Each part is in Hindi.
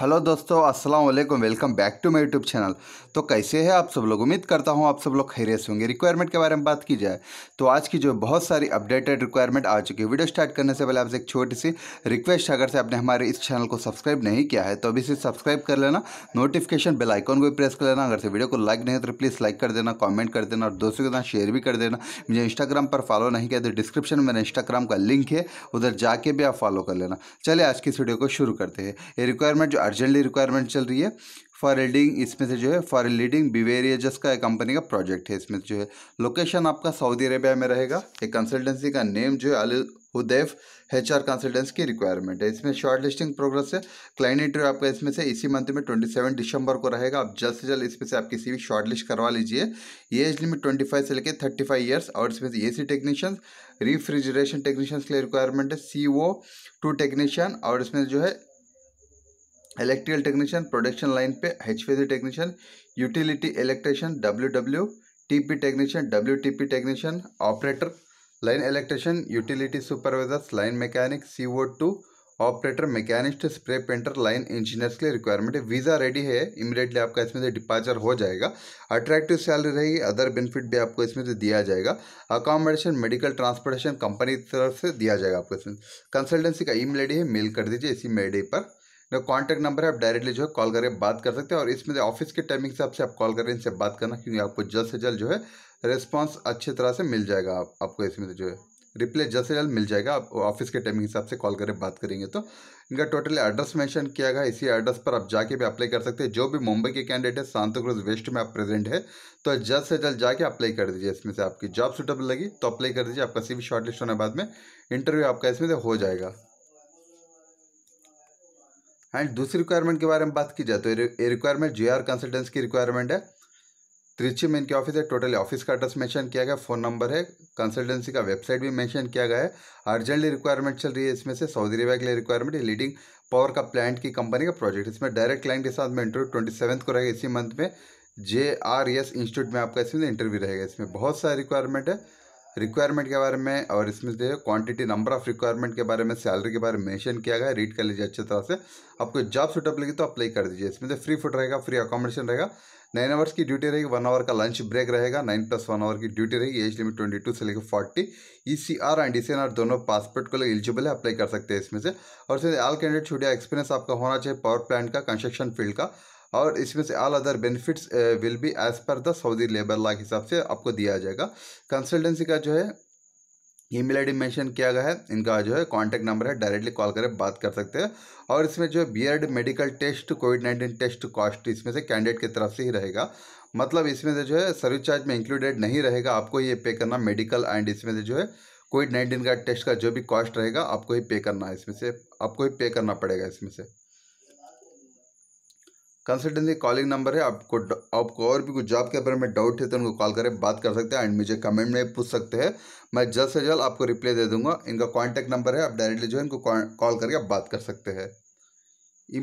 हेलो दोस्तों अस्सलाम वालेकुम welcome back to my YouTube channel तो कैसे हैं आप सब लोग उम्मीद करता हूं आप सब लोग खैरियत होंगे रिक्वायरमेंट के बारे में बात की जाए तो आज की जो बहुत सारी अपडेटेड रिक्वायरमेंट आ चुकी है वीडियो स्टार्ट करने से पहले आपसे एक छोटी सी रिक्वेस्ट है अगर से आपने हमारे इस चैनल को सब्सक्राइब नहीं किया है तो अभी से सब्सक्राइब कर लेना नोटिफिकेशन बेलाइकॉन को भी प्रेस कर लेना अगर से वीडियो को लाइक नहीं तो प्लीज़ लाइक कर देना कॉमेंट कर देना और दोस्तों के साथ शेयर भी कर देना मुझे इंस्टाग्राम पर फॉलो नहीं किया तो डिस्क्रिप्शन में इंस्टाग्राम का लिंक है उधर जाके भी आप फॉलो कर लेना चले आज की इस वीडियो को शुरू करते हैं ये रिक्वायरमेंट रिक्वायरमेंट जो अर्जेंटली रिक्वायरमेंट चल रही है फॉर रीडिंग इसमें से जो है फॉर लीडिंग बिवेरिया एक कंपनी का प्रोजेक्ट है इसमें जो है लोकेशन आपका सऊदी अरेबिया में रहेगा एक कंसल्टेंसी का नेम जो है अल हुदैफ एच आर कंसल्टेंस की रिक्वायरमेंट है इसमें शॉर्ट लिस्टिंग प्रोग्रेस है क्लाइंट इंटरव्यू आपका इसमें से इसी मंथ में ट्वेंटी सेवन दिसंबर को रहेगा आप जल्द से जल्द इसमें से आप किसी भी शॉर्ट लिस्ट करवा लीजिए एज लिमिट ट्वेंटी फाइव से लेकर थर्टी फाइव ईयर्स और इसमें से A C technician refrigeration technicians के लिए रिक्वायरमेंट है सी ओ टू टेक्नीशियन और इसमें जो है इलेक्ट्रिकल टेक्नीशियन प्रोडक्शन लाइन पे H technician utility electrician W W TP technician W TP technician operator line electrician utility supervisors line mechanic C O two operator machinist spray painter line engineers के लिए रिक्वायरमेंट है वीज़ा रेडी है इमीडिएटली आपका इसमें से डिपार्चर हो जाएगा अट्रैक्टिव सैलरी रहेगी अदर बेनिफिट भी आपको इसमें से दिया जाएगा अकोमोडेशन मेडिकल ट्रांसपोर्टेशन कंपनी की तरफ से दिया जाएगा आपको इसमें कंसल्टेंसी का ईमेल आईडी है मेल कर दीजिए इसी मेल पर कॉन्टैक्ट नंबर है आप डायरेक्टली जो है कॉल करके बात कर सकते हैं और इसमें ऑफिस के टाइमिंग से आपसे आप कॉल करें इनसे बात करना क्योंकि आपको जल्द से जल्द जो है रिस्पॉन्स अच्छी तरह से मिल जाएगा आप, आपको इसमें से जो है रिप्लाई जल्द से जल्द मिल जाएगा आप ऑफिस के टाइमिंग हिसाब से कॉल करें बात करेंगे तो इनका टोटली एड्रेस मेंशन किया गया इसी एड्रेस पर आप जाके भी अप्लाई कर सकते हैं जो भी मुंबई के कैंडिडेट है सांता क्रूज वेस्ट में आप प्रेजेंट है तो जल्द से जल्द जाके अप्लाई कर दीजिए इसमें से आपकी जॉब सुटेबल लगी तो अप्लाई कर दीजिए आपका सी शॉर्ट शॉर्टलिस्ट होने बाद में इंटरव्यू आपका इसमें से हो जाएगा एंड हाँ, दूसरी रिक्वायरमेंट के बारे में बात की जाए तो ये रिक्वायरमेंट जी आर कंसल्टेंसी की रिक्वायरमेंट है त्रिची में इनकी ऑफिस है टोटली ऑफिस का एड्रेस मेंशन किया गया फ़ोन नंबर है कंसल्टेंसी का वेबसाइट भी मेंशन किया गया है अर्जेंटली रिक्वायरमेंट चल रही है इसमें से सऊदी अरबिया के लिए रिक्वायरमेंट है लीडिंग पावर का प्लांट की कंपनी का प्रोजेक्ट इसमें डायरेक्ट क्लाइंट के साथ में इंटरव्यू ट्वेंटी सेवन्थ को रहेगा इसी मंथ में जे आर एस इंस्टीट्यूट में आपका इसमें इंटरव्यू रहेगा इसमें बहुत सारी रिक्वायरमेंट है रिक्वायरमेंट के बारे में और इसमें जो क्वांटिटी नंबर ऑफ रिक्वायरमेंट के बारे में सैलरी के बारे में मेंशन किया गया रीड कर लीजिए अच्छे तरह से आपको जॉब सूटअप लगी तो अप्लाई कर दीजिए इसमें से फ्री फूड रहेगा फ्री अकोमोडेशन रहेगा नाइन आवर्स की ड्यूटी रहेगी वन आवर का लंच ब्रेक रहेगा नाइन प्लस वन आवर की ड्यूटी रहेगी एज लिमिट ट्वेंटी टू से लेकर forty E C R and E C R दोनों पासपोर्ट को लेकर एलिजिबल है अप्लाई कर सकते हैं इसमें से और इसमें ऑल कैंडिडेट छुटिया एक्सपीरियंस आपका होना चाहिए पावर प्लांट का कंस्ट्रक्शन फील्ड का और इसमें से all other benefits will be as per the Saudi labour law के हिसाब से आपको दिया जाएगा कंसल्टेंसी का जो है ईमेल आई मेंशन किया गया है इनका जो है कांटेक्ट नंबर है डायरेक्टली कॉल करें बात कर सकते हैं और इसमें जो है एड medical test covid nineteen test cost इसमें से कैंडिडेट की तरफ से ही रहेगा मतलब इसमें से जो है सर्विस चार्ज में इंक्लूडेड नहीं रहेगा आपको ये पे करना मेडिकल एंड इसमें से जो है कोविड नाइन्टीन का टेस्ट का जो भी कॉस्ट रहेगा आपको ही पे करना है इसमें से आपको ही पे करना पड़ेगा इसमें से कंसल्टेंसी कॉलिंग नंबर है आपको आपको और भी कुछ जॉब के बारे में डाउट है तो उनको कॉल करें बात कर सकते हैं एंड मुझे कमेंट में पूछ सकते हैं मैं जल्द से जल्द आपको रिप्लाई दे दूंगा इनका कॉन्टैक्ट नंबर है आप डायरेक्टली जो है इनको कॉल करके आप बात कर सकते हैं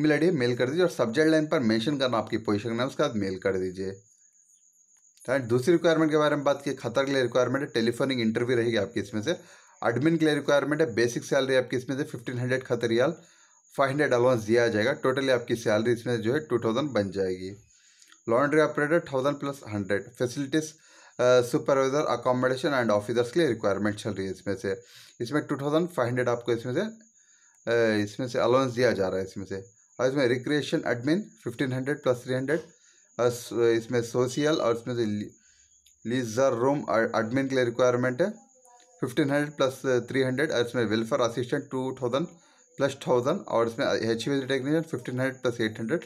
मेल आईडी मेल कर दीजिए और सब्जेक्ट लाइन पर मैंशन करना आपकी पोजीशन है उसके बाद मेल कर दीजिए एंड दूसरी रिक्वायरमेंट के बारे में बात की खतर के लिए रिक्वायरमेंट है टेलीफोनिक इंटरव्यू रहेगी आपकी इसमें से एडमिन के लिए रिक्वायरमेंट है बेसिक सैलरी आपकी इसमें से fifteen hundred Qatar riyal five hundred allowance दिया जाएगा टोटली आपकी सैलरी इसमें जो है टू थाउजेंड बन जाएगी laundry operator thousand plus hundred facilities supervisor accommodation and officers के लिए रिक्वायरमेंट चल रही है इसमें से इसमें टू थाउजेंड फाइव हंड्रेड आपको इसमें से uh, इसमें से अलाउंस दिया जा रहा है इसमें से और इसमें recreation admin fifteen hundred plus three hundred इसमें सोशल और इसमें से लीजर रूम एडमिन के लिए रिक्वायरमेंट है fifteen hundred plus three hundred और इसमें welfare assistant two thousand plus thousand और इसमें H V technician fifteen hundred plus eight hundred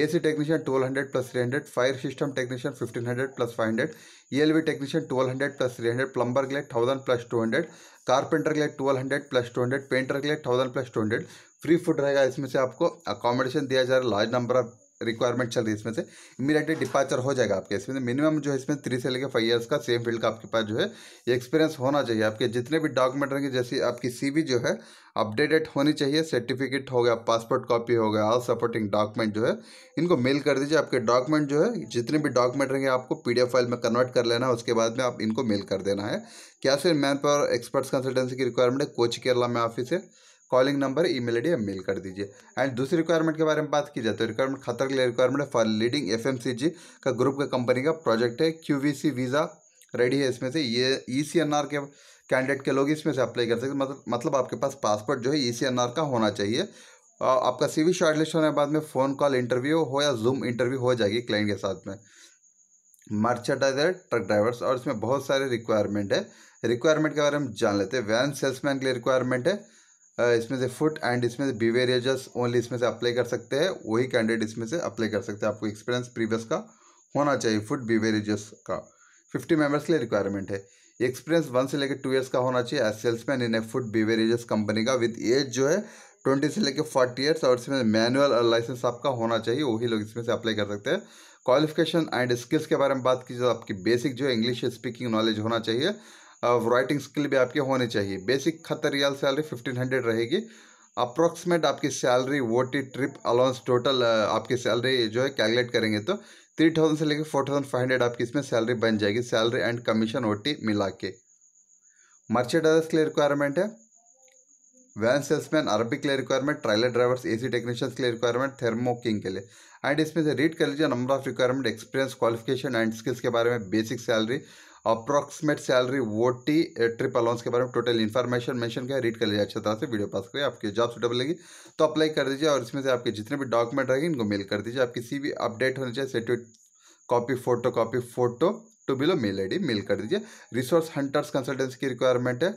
A C technician twelve hundred plus three hundred fire system technician fifteen hundred plus five hundred E L V technician twelve hundred plus three hundred plumber के लिए thousand plus two hundred carpenter के लिए twelve hundred plus two hundred painter के लिए thousand plus two hundred free food रहेगा इसमें से आपको अकोमोडेशन दिया जा रहा है लार्ज नंबर ऑफ रिक्वायरमेंट चल रही है इसमें से इमीडिएटली डिपार्चर हो जाएगा आपके इसमें से मिनिमम जो है इसमें थ्री से लेकर फाइव ईयर्स का सेम फील्ड का आपके पास जो है एक्सपीरियंस होना चाहिए आपके जितने भी डॉक्यूमेंट रहेंगे जैसे आपकी सीवी जो है अपडेटेड होनी चाहिए सर्टिफिकेट हो गया पासपोर्ट कॉपी हो गया और सपोर्टिंग डॉक्यूमेंट जो है इनको मेल कर दीजिए आपके डॉक्यूमेंट जो है जितने भी डॉक्यूमेंट रहेंगे आपको पी फाइल में कन्वर्ट कर लेना है उसके बाद में आप इनको मेल कर देना है क्या सिर्फ मैन पावर एक्सपर्ट्स कंसल्टेंसी की रिक्वायरमेंट है कोच केरला में ऑफिस है कॉलिंग नंबर ईमेल आईडी आप मेल कर दीजिए एंड दूसरी रिक्वायरमेंट के बारे में बात की जाए तो रिक्वायरमेंट खतर के लिए रिक्वायरमेंट है फॉर लीडिंग एफ का ग्रुप का कंपनी का प्रोजेक्ट है क्यू वीज़ा रेडी है इसमें से ये ई सी एन आर के कैंडिडेट के लोग इसमें से अप्लाई कर सकते मतलब मतलब आपके पास पासपोर्ट जो है ई सी एन आर का होना चाहिए आपका सी वी शॉर्टलिस्ट होने के बाद में फ़ोन कॉल इंटरव्यू हो या जूम इंटरव्यू हो जाएगी क्लाइंट के साथ में मर्चेंटाइजर ट्रक ड्राइवर्स और इसमें बहुत सारे रिक्वायरमेंट है रिक्वायरमेंट के बारे में जान लेते हैं वैन सेल्समैन के लिए रिक्वायरमेंट है इसमें से फुट एंड इसमें से बिवेरेजेस ओनली इसमें से अप्लाई कर सकते हैं वही कैंडिडेट इसमें से अप्लाई कर सकते हैं आपको एक्सपीरियंस प्रीवियस का होना चाहिए फूड बिवेरेजेस का फिफ्टी मेंबर्स के लिए रिक्वायरमेंट है एक्सपीरियंस वन से लेकर टू ईयर्स का होना चाहिए age salesman in a food beverages company का विद एज जो है ट्वेंटी से लेकर फोर्टी ईयर्स और इसमें मैनुअल और लाइसेंस आपका होना चाहिए वही लोग इसमें से अप्लाई कर सकते हैं क्वालिफिकेशन एंड स्किल्स के बारे में बात की जाए तो आपकी बेसिक जो है इंग्लिश स्पीकिंग नॉलेज होना चाहिए राइटिंग स्किल भी आपके होने चाहिए basic Qatar riyal salary fifteen hundred रहेगी अप्रोक्सीमेट आपकी सैलरी वो टी ट्रिप अलाउंस टोटल आपकी सैलरी जो है कैलकुलेट करेंगे तो थ्री थाउजेंड से लेकर फोर थाउजेंड फाइव हंड्रेड आपकी इसमें सैलरी बन जाएगी salary and commission O T मिला के अदर्स के लिए रिक्वायरमेंट है वैन सेल्समैन अरबी के लिए requirement trailer drivers AC technicians के लिए रिक्वायरमेंट थर्मो किंग के लिए एंड इसमें से रीड कर लीजिए number of requirement experience qualification and skills के बारे में बेसिक सैलरी अप्रोक्सीमेट सैलरी वो टी ट्रिप अलाउंस के बारे में टोटल इन्फॉर्मेशन मेंशन किया रीड कर लीजिए अच्छी तरह से वीडियो पास करिए आपकी जॉब सुटेबल लगी तो अप्लाई कर दीजिए और इसमें से आपके जितने भी डॉक्यूमेंट रहेंगे इनको मेल कर दीजिए आपकी सी भी अपडेट होनी चाहिए certificate copy photo copy photo to below mail I mail कर दीजिए रिसोर्स हंटर्स कंसल्टेंसी की रिक्वायरमेंट है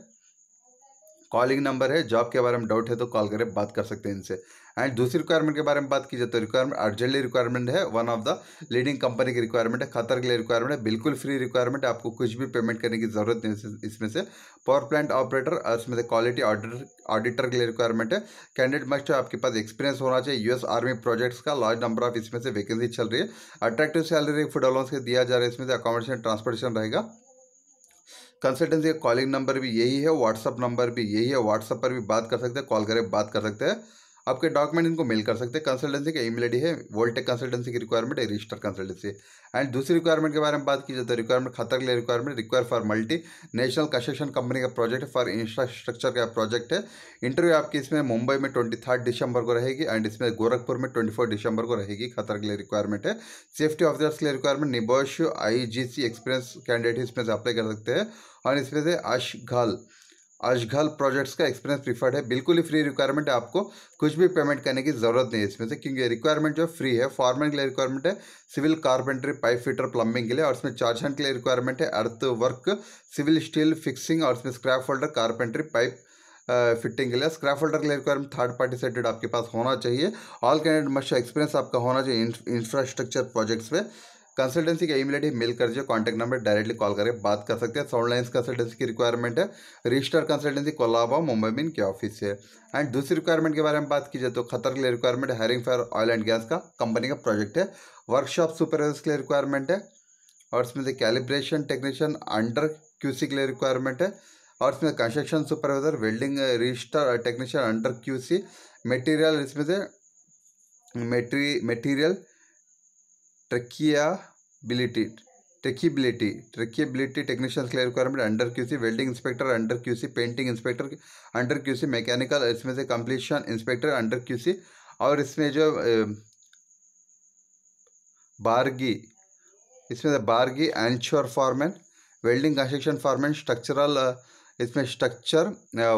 कॉलिंग नंबर है जॉब के बारे में डाउट है तो कॉल करें बात कर सकते हैं इनसे एंड दूसरी रिक्वायरमेंट के बारे में बात की जाए तो रिक्वायरमेंट अर्जेंटली रिक्वायरमेंट है one of the leading company की रिक्वायरमेंट है खतर के लिए रिक्वायरमेंट है बिल्कुल फ्री रिक्वायरमेंट आपको कुछ भी पेमेंट करने की जरूरत नहीं इसमें से पावर प्लांट ऑपरेटर और इसमें से क्वालिटी ऑडिटर ऑडिटर के लिए रिक्वायरमेंट है कैंडिडेट मस्ट आपके पास एक्सपीरियंस होना चाहिए यूएस आर्मी प्रोजेक्ट्स का लार्ज नंबर ऑफ इसमें से वैकेंसी चल रही है अट्रैक्टिव सैलरी फूड अलाउंस के दिया जा रहा है इसमें से अकोमोडेशन ट्रांसपोर्टेशन रहेगा कंसल्टेंसी का कॉलिंग नंबर भी यही है व्हाट्सअप नंबर भी यही है व्हाट्सअप पर भी बात कर सकते हैं कॉल करें बात कर सकते हैं आपके डॉक्यूमेंट इनको मेल कर सकते हैं कंसल्टेंसी का ईमेल आईडी है वोल्टेक कंसल्टेंसी की रिक्वायरमेंट है रजिस्टर कंसल्टेंसी एंड दूसरी रिक्वायरमेंट के बारे में बात की जाए तो रिक्वायरमेंट खतर के लिए requirement require for multinational construction company का प्रोजेक्ट फॉर इंफ्रास्ट्रक्चर का प्रोजेक्ट है इंटरव्यू आपकी इसमें मुंबई में ट्वेंटी थर्ड दिसंबर को रहेगी एंड इसमें गोरखपुर में ट्वेंटी फोर दिसंबर को रहेगी खतर के लिए रिक्वायरमेंट है सेफ्टी ऑफिसर्स के लिए requirement NEBOSH I experience candidate इसमें से अप्लाई कर सकते हैं और इसमें से अश घल अजघल प्रोजेक्ट्स का एक्सपीरियंस प्रीफर्ड है बिल्कुल ही फ्री रिक्वायरमेंट है आपको कुछ भी पेमेंट करने की ज़रूरत नहीं है इसमें से क्योंकि रिक्वायरमेंट जो फ्री है फार्मर के लिए रिक्वायरमेंट है civil carpentry pipe fitter plumbing के लिए और इसमें चार्ज हंड के लिए रिक्वायरमेंट है earth work civil steel fixing और इसमें scaffolder carpentry pipe fitting के लिए स्क्रैप होल्डर के लिए रिक्वायरमेंट थर्ड पार्टी सेटेड आपके पास होना चाहिए ऑल कैंडिडेट मस्ट एक्सपीरियंस आपका होना चाहिए इंफ्रास्ट्रक्चर प्रोजेक्ट्स में कंसल्टेंसी का ईमेल आईडी मेल कर दीजिए कॉन्टैक्ट नंबर डायरेक्टली कॉल करके बात कर सकते हैं साउंड लाइन्स कंसल्टेंसी की रिक्वायरमेंट है रजिस्टर कंसल्टेंसी कोलाबा मुंबई में इनके ऑफिस है एंड दूसरी रिक्वायरमेंट के बारे में बात की जाए तो खतर के लिए रिक्वायरमेंट है फायर ऑयल एंड गैस का कंपनी का प्रोजेक्ट है वर्कशॉप सुपरवाइजर्स के लिए रिक्वायरमेंट है और इसमें से कैलिब्रेशन टेक्नीशियन अंडर क्यूसी के लिए रिक्वायरमेंट है और इसमें construction supervisor welding register technician under QC material इसमें से material traceability traceability traceability technician के लिए requirement under QC welding inspector under QC painting inspector under QC mechanical इसमें से कंप्लीशन इंस्पेक्टर अंडर क्यूसी और इसमें जो बारगी इसमें से barge onshore foreman welding construction foreman structural इसमें structure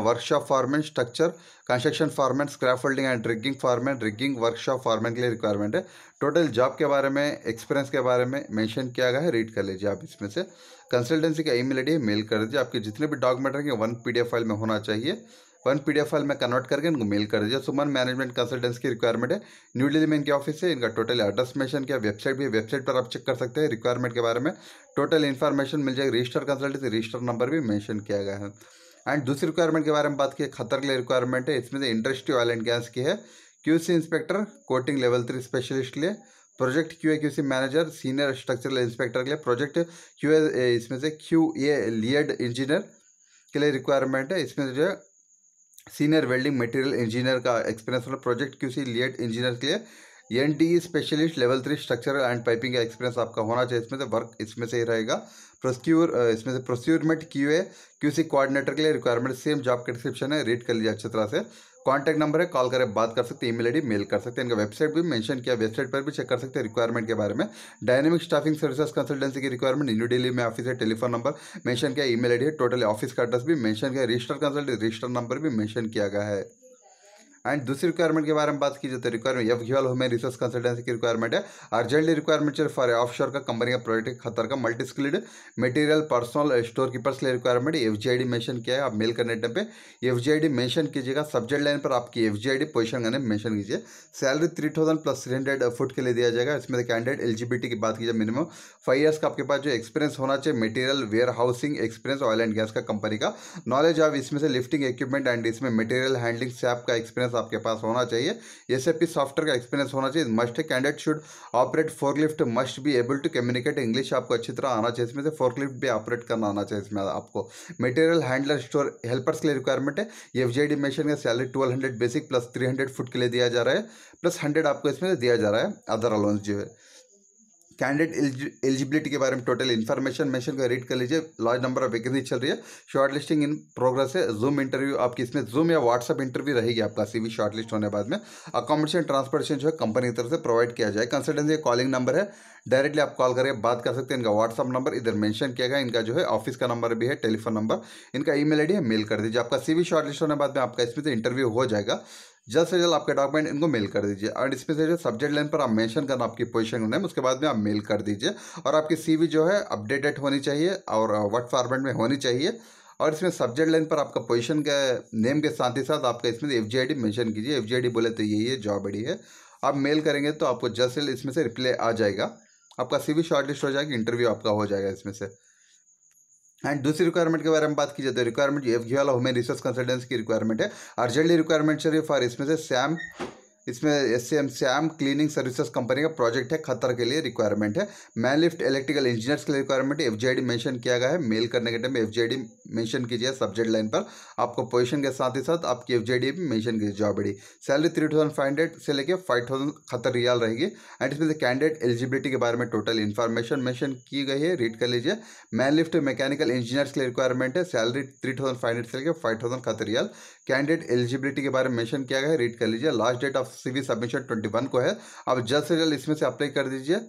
workshop format structure construction format scrap holding and rigging format rigging workshop format के लिए रिक्वायरमेंट है टोटल जॉब के बारे में एक्सपीरियंस के बारे में मेंशन किया गया है रीड कर लीजिए आप इसमें से कंसल्टेंसी का ईमेल आईडी मेल कर दीजिए आपके जितने भी डॉक्यूमेंट रहेंगे वन पी फाइल में होना चाहिए वन पी फाइल में कन्वर्ट करके इनको मेल कर दीजिए सुमन मैनेजमेंट कंसल्टेंस की रिक्वायरमेंट है न्यू दिल्ली में इनके ऑफिस है इनका टोटल एड्रेस मेंशन किया वेबसाइट भी वेबसाइट पर आप चेक कर सकते हैं रिक्वायरमेंट के बारे में टोटल इन्फॉर्मेशन मिल जाएगी रजिस्टर कंसल्टेंसी रजिस्टर नंबर भी मैंशन किया गया है एंड दूसरी रिक्वायरमेंट के बारे में बात की खतर के लिए रिक्वायरमेंट है इसमें से इंडस्ट्री ऑयल एंड गैस की है Q inspector coating level three specialist लिए project Q A C manager senior structural inspector के लिए प्रोजेक्ट क्यू ए इसमें से क्यू ए लियड इंजीनियर के लिए रिक्वायरमेंट है इसमें जो है सीनियर वेल्डिंग मटेरियल इंजीनियर का एक्सपीरियंस मतलब प्रोजेक्ट क्यूसी लेट इंजीनियर के लिए N T specialist level three structural and piping का एक्सपीरियंस आपका होना चाहिए इसमें से वर्क इसमें से ही रहेगा प्रोस्क्यूर इसमें से procurement Q A QC coordinator के लिए रिक्वायरमेंट सेम जॉब का डिस्क्रिप्शन है रीड कर लीजिए अच्छी तरह से कॉन्टैक्ट नंबर है कॉल करें बात कर सकते हैं ईमेल आईडी मेल कर सकते हैं इनका वेबसाइट भी मेंशन किया वेबसाइट पर भी चेक कर सकते हैं रिक्वायरमेंट के बारे में डायनेमिक स्टाफिंग सर्विसेज कंसल्टेंसी की रिक्वायरमेंट न्यू डेली में ऑफिस है टेलीफोन नंबर मेंशन किया ईमेल आईडी है टोटल ऑफिस का एड्रेस भी मेंशन किया रजिस्टर कंसल्टेंट रजिस्टर नंबर भी मेंशन किया गया है एंड दूसरी रिक्वायरमेंट के बारे में बात की जाए तो रिक्वायरमेंट एफ ग्यूएल हमें रिसर्च कंसल्टेंसी की रिक्वायरमेंट है अर्जेंटली रिक्वायरमेंट है फॉर ऑफ शोर का कंपनी का प्रोडक्ट खतर का multi skilled material personal store keepers लिए requirement F G I D mention किया है आप मेल करने टाइम पे F G I D mention कीजिएगा सब्जेक्ट लाइन पर आपकी F G I D position करने मेंशन कीजिए salary three thousand plus three hundred food के लिए दिया जाएगा इसमें कैंडिडेट एलिजिबिलिटी की बात की जाए मिनिमम फाइव ईयर्स का आपके पास जो एक्सपीरियंस होना चाहिए material warehousing experience oil and gas का कंपनी का नॉलेज आप इसमें से लिफ्टिंग इक्विपमेंट एंड इसमें मटेरियल हैंडलिंग सैप का एक्सपीरियंस आपके पास होना चाहिए एस सॉफ्टवेयर का एक्सपीरियंस होना चाहिए must candidate should operate forklift must be able to communicate English आपको अच्छी तरह आना चाहिए इसमें से फोरलिफ्ट भी ऑपरेट करना आना चाहिए इसमें आपको मटेरियल हैंडलर स्टोर हेल्पर्स के लिए रिक्वायरमेंट है एफ जे डी मेशन का salary twelve hundred basic plus three hundred food के लिए दिया जा रहा है प्लस हंड्रेड आपको इसमें दिया जा रहा है अदर अलाउंस जो है कैंडिडेट एलिजिबिलिटी के बारे में टोटल इन्फॉर्मेशन मेंशन कर रीड कर लीजिए लार्ज नंबर ऑफ वैकेंसी चल रही है शॉर्ट लिस्टिंग इन प्रोग्रेस है जूम इंटरव्यू आपकी इसमें जूम या व्हाट्सअप इंटरव्यू रहेगी आपका सीवी शॉर्ट लिस्ट होने बाद में अकोमोडेशन ट्रांसपोर्टेशन जो है कंपनी की तरफ से प्रोवाइड किया जाए कंसल्टेंसी कॉलिंग नंबर है डायरेक्टली आप कॉल करके बात कर सकते हैं इनका व्हाट्सअप नंबर इधर मेंशन किया गया इनका जो है ऑफिस का नंबर भी है टेलीफोन नंबर इनका ईमेल आईडी है मेल कर दीजिए आपका सीवी शॉर्ट लिस्ट होने बाद में आपका इसमें से इंटरव्यू हो जाएगा जल्द से जल्द आपके डॉक्यूमेंट इनको मेल कर दीजिए और इसमें से जो सब्जेक्ट लाइन पर आप मेंशन करना आपकी पोजीशन होना उसके बाद में आप मेल कर दीजिए और आपकी सीवी जो है अपडेटेड होनी चाहिए और वर्ड फॉर्मेट में होनी चाहिए और इसमें सब्जेक्ट लाइन पर आपका पोजीशन के नेम के साथ ही साथ आपका इसमें F G I D mention कीजिए एफ जी आई डी बोले तो यही है जॉब आई है आप मेल करेंगे तो आपको जल्द से जल्द इसमें से रिप्लाई आ जाएगा आपका सी वी शॉर्ट लिस्ट हो जाएगी इंटरव्यू आपका हो जाएगा इसमें से एंड दूसरी रिक्वायरमेंट के बारे में बात की जाए तो रिक्वायरमेंट एफ वाला हुमेन रिसर्च कंसल्टेंसी की रिक्वायरमेंट है अर्जेंटली रिक्वायरमेंट चाहिए फॉर इसमें से सैम इसमें S C M Shyam cleaning services company का प्रोजेक्ट है खतर के लिए रिक्वायरमेंट है मैन लिफ्ट इलेक्ट्रिकल इंजीनियर्स के लिए रिक्वायरमेंट एफ जी मेंशन किया गया है मेल करने के टाइम एफ जी मेंशन कीजिए सब्जेक्ट लाइन पर आपको पोजीशन के साथ ही साथ आपकी एफ जी भी मैंशन कीजिए job I salary three thousand five hundred से लेकर फाइव थाउजेंड खतर रियाल रहेगी एंड इसमें कैंडिडेट एलिजिबिलिटी के बारे में टोटल इन्फॉर्मेशन मैंशन की गई है रीड कर लीजिए मैन लिफ्ट मैकेनिकल इंजीनियर्स के लिए रिक्वायरमेंट है salary three thousand five hundred से लेकर फाइव थाउजेंड खतर रियाल कैंडिडेट एलिजिबिलिटी के बारे में मैंशन किया गया है रीड कर लीजिए last date of CV submission twenty one को है आप जल्द से जल्द इसमें से अप्लाई कर दीजिए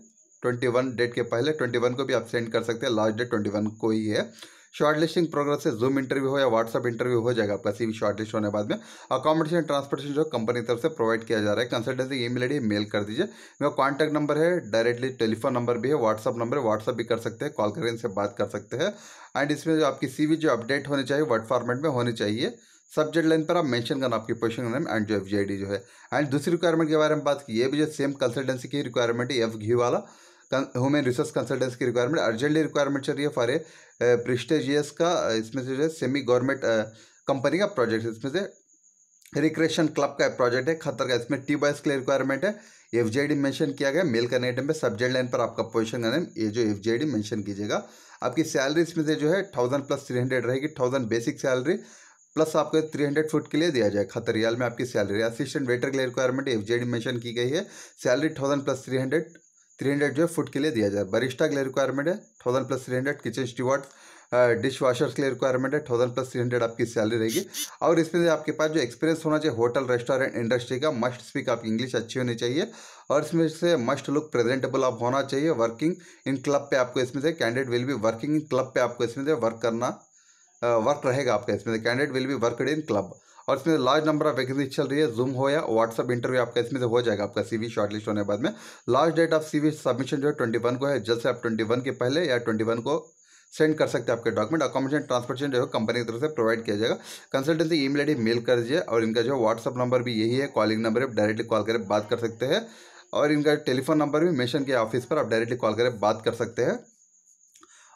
ट्वेंटी वन डेट के पहले ट्वेंटी वन को भी आप सेंड कर सकते हैं लास्ट डेट ट्वेंटी वन को ही है शॉर्ट लिस्टिंग प्रोग्रेस से जूम इंटरव्यू हो या व्हाट्सअप इंटरव्यू हो जाएगा आपका सीवी शॉर्ट लिस्ट होने बाद में अकोमोडेशन ट्रांसपोर्टेशन जो कंपनी तरफ से प्रोवाइड किया जा रहा है कंसल्टेंसी ई मेल मेल कर दीजिए मेरा कॉन्टैक्ट नंबर है डायरेक्टली टेलीफोन नंबर भी है व्हाट्सअप नंबर व्हाट्सअप भी कर सकते हैं कॉल करके इनसे बात कर सकते हैं एंड इसमें जो आपकी सी जो अपडेट होनी चाहिए वर्ड फॉर्मेट में होनी चाहिए सब्जेक्ट लाइन पर आप मेंशन करना आपकी पोजिशन का नेम एंड जो एफ जो है एंड दूसरी रिक्वायरमेंट के बारे में बात की ये भी जो सेम कंसल्टेंसी की रिक्वायरमेंट है एफ घी वाला ह्यूमन रिसोर्स कंसल्टेंसी की रिक्वायरमेंट अर्जेंटली रिक्वायरमेंट है फॉर ए प्रिस्टेजियस का इसमें से जो है सेमी गवर्नमेंट कंपनी का प्रोजेक्ट इसमें से रिक्रेशन क्लब का प्रोजेक्ट है खतर का इसमें टी बॉयस के लिए रिक्वायरमेंट है एफ जे डी मैंशन किया गया मेल करने टाइम पे सब्जेक्ट लाइन पर आपका पोजीशन का नेम ये जो एफ जे डी मैंशन कीजिएगा आपकी सैलरी इसमें से जो है थाउजेंड प्लस थ्री हंड्रेड रहेगी थाउजेंड बेसिक सैलरी प्लस आपको थ्री हंड्रेड फुट के लिए दिया जाए खतरियाल में आपकी सैलरी असिस्टेंट वेटर के लिए रिक्वायरमेंट एफ जी मेंशन की गई है salary thousand plus three hundred three hundred जो है फुट के लिए दिया जाए बरिश्ता के लिए रिक्वायरमेंट है thousand plus three hundred kitchen steward dishwashers के लिए रिक्वायरमेंट है थाउजेंड प्लस थ्री हंड्रेड आपकी सैलरी रहेगी और इसमें से आपके पास जो एक्सपीरियंस होना चाहिए होटल रेस्टोरेंट इंडस्ट्री का मस्ट स्पीक आपकी इंग्लिश अच्छी होनी चाहिए और इसमें से मस्ट लुक प्रेजेंटेबल आप होना चाहिए वर्किंग इन क्लब पे आपको इसमें से candidate will be working in club पे आपको इसमें से वर्क करना वर्क रहेगा आपका इसमें candidate will be worked in club और इसमें लार्ज नंबर ऑफ वैकेंसी चल रही है जूम हो या व्हाट्सअप इंटरव्यू आपका इसमें से हो जाएगा आपका सीवी शॉर्टलिस्ट होने के बाद में last date of CV submission जो है ट्वेंटी वन को है जल्द से आप ट्वेंटी वन के पहले या ट्वेंटी वन को सेंड कर सकते हैं आपके डॉक्यूमेंट अकोमोडेशन ट्रांसपोर्टेशन जो है कंपनी की तरफ से प्रोवाइड किया जाएगा कंसल्टेंसी ईमेल आईडी मेल कर दीजिए और इनका जो व्हाट्सअप नंबर भी यही है कॉलिंग नंबर है डायरेक्टली कॉल करें बात कर सकते हैं और इनका टेलीफोन नंबर भी मेंशन किया ऑफिस पर आप डायरेक्टली कॉल करें बात कर सकते हैं